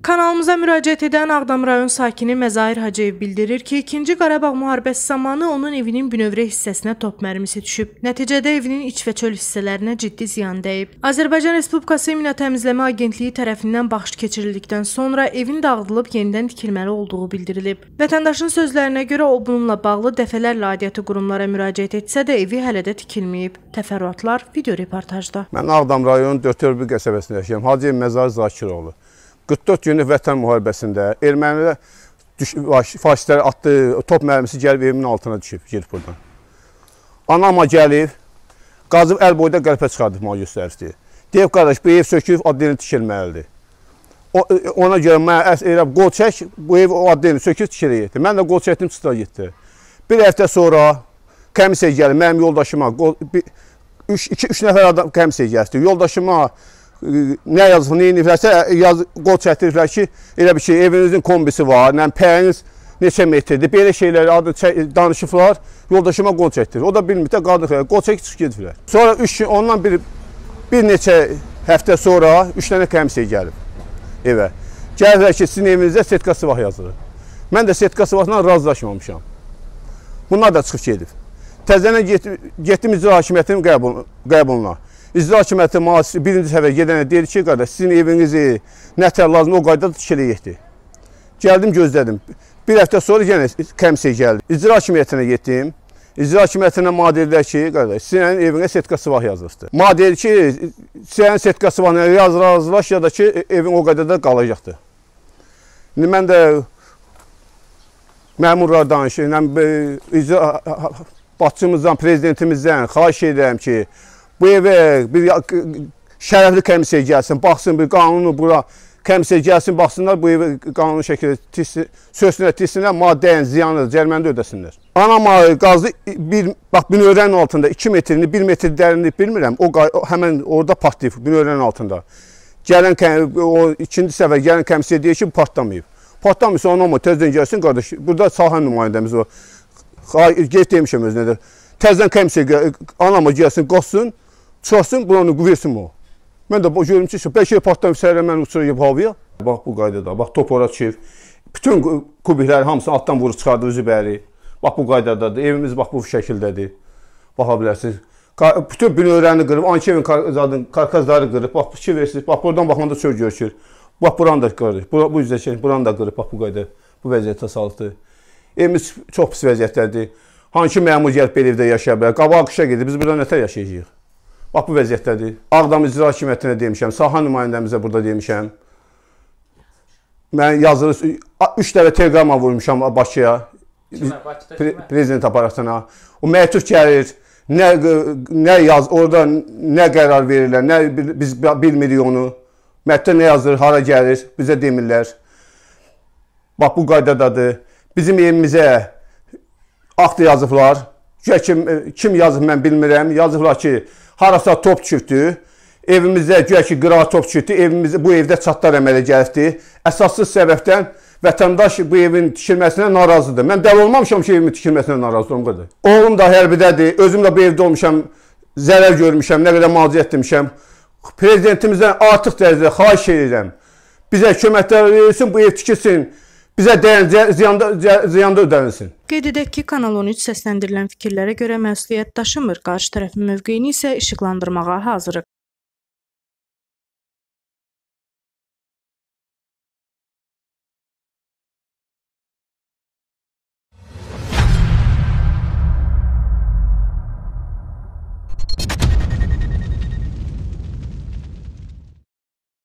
Kanalımıza müraciət edən Ağdam rayon sakini Məzahir Hacıyev bildirir ki, 2-ci Qarabağ müharibəsi zamanı onun evinin bünövrə hissəsinə top mərmisi düşüb. Nəticədə evinin iç və çöl hissələrinə ciddi ziyan dəyib. Azərbaycan Respublikası Mina Təmizləmə Agentliyi tərəfindən baxış keçirildikdən sonra evin dağıdılıb yenidən tikilməli olduğu bildirilib. Vətəndaşın sözlərinə görə o bununla bağlı dəfələrlə aidiyyəti qurumlara müraciət etsə də evi hələ də tikilməyib. Təfərrüatlar video reportajda. Mən Ağdam rayonunun Dötörlü qəsəbəsində yaşayıram. Hacıyev Məzahir Zakiroğlu. 44 günlük vətən müharibəsində ermənilər faşistlər atdı, top mərmisi gəlib evimin altına düşüb, gedib buradan. Anama gəlib, qazıb əl boyda qəlpə çıxardıb mənə göstərdi. Deyib qardaş, bu ev sökülüb, adlini tikilməlidir. O, e, ona görə mənə eləb qol çək, bu ev o adlini sökülüb tikilir. Mən də qol çəkdim, çıxda getdi. Bir həftə sonra komissiya gəlib, mənim yoldaşıma, 2-3 nəfər adam komissiya gəldi. Yoldaşıma nə yazıqı neyiniblərsə, e, yaz, qol çəkdiriblər ki, elə bir şey, evinizin kombisi var, nə pəyiniz neçə metrdir, belə şeyləri adı danışıblar, yoldaşıma qol çəkdirir. O da bilmir də, qadın qol çəkib çıxıb gediblər. Sonra üç gün, ondan bir, bir neçə həftə sonra üç dənə kəmsiyə gəlib evə. Gəlirlər ki, sizin evinizdə setka silah yazılır. Mən də setka silahla razılaşmamışam. Bunlar da çıxıb gedib. Təzənə getdim, getdim icra hakimiyyətinin qəbuluna. İcra hakimiyyəti müasisi birinci səviyyə gedənə deyir ki, qardaş, sizin evinizi nətər lazım o qaydada tikiləyəkdir. Gəldim, gözlədim. Bir həftə sonra yenə kəmsiyə gəldim. İcra hakimiyyətinə getdim. İcra hakimiyyətinə mənə dedilər ki, qardaş, sizin evinə setqa sivah yazılıbdır. Mənə deyir ki, sizin setqa sivahına yazılaş ya da ki, evin o qaydada qalacaqdır. İndi mən də məmurlar danışıram, icra başçımızdan, prezidentimizdən xahiş edirəm ki, bu evə bir şərəfli komissiya gəlsin, baxsın bir qanunu bura komissiya gəlsin, baxsınlar bu evi qanuni şəkildə tilsin, sözünə tilsinlər, maddəyən ziyanı, cərməni ödəsinlər. Anama qazı bir, bax, binövrənin altında 2 metrini, 1 metr dərinlik bilmirəm, o, o həmən orada partlayıb binövrənin altında. Gələn, o ikinci səfər gələn komissiya deyir ki, partlamayıb. Partlamırsa, anama tezdən gəlsin, qardaş, burada sahə nümayəndəmiz o. Xay, get demişəm özünə də. Təzdən komissiya, anama gəlsin, qoşsun, çıxasın, buranı versin o. Mən də görüm ki, bəlkə partdan səhərə mən uçurub havaya. Bax bu qaydada, bax top ora çev. Bütün kubikləri hamısını altdan vurur çıxardı özü bəri. Bax bu qaydadadır. Evimiz bax bu şəkildədir. Baxa bilərsiniz. Ka bütün binövrəni qırıb, Ankevin zadın karkazları qırıb. Bax fikir versiniz. Bax buradan baxanda çöl görükür. Bax buranı da qırıb. Bura, bu üzdə şey, buranı da qırıb. Bax bu qayda bu vəziyyətə salıbdı. Evimiz çox pis vəziyyətdədir. Hansı məmur gəlib belə evdə yaşaya bilər? Qabaq qışa gedir. Biz burada nətər yaşayacağıq? Bax bu vəziyyətdədir. Ağdam İcra Hakimiyyətinə demişəm, sahə nümayəndəmizə burada demişəm. Mən yazılı 3 dəfə teleqramla vurmuşam Bakıya. Kimə, pre prezident aparatına. O məktub gəlir. Nə nə yaz orada nə qərar verirlər, nə biz bilmirik onu. Mətndə nə yazılır, hara gəlir, bizə demirlər. Bax bu qaydadadır. Bizim evimizə akt yazıblar. Güya kim, e, kim yazıb mən bilmirəm. Yazıblar ki, harasa top düşübdür. Evimizdə güya ki, qırağa top düşübdür. Evimizdə bu evdə çatlar əmələ gəlibdir. Əsassız səbəbdən vətəndaş bu evin tikilməsinə narazıdır. Mən dəli olmamışam ki, evimin tikilməsinə narazıyam qədər. Oğlum da hərbidədir. Özüm də bu evdə olmuşam. Zərər görmüşəm, nə qədər müalicə etmişəm. Prezidentimizdən artıq dərəcədə xahiş edirəm. Bizə köməklər verilsin, bu ev tikilsin. Bizə dəyən ziyanda ziyanda ödənilsin. Qeyd edək ki, Kanal 13 səsləndirilən fikirlərə görə məsuliyyət daşımır. Qarşı tərəfin mövqeyini isə işıqlandırmağa hazırıq.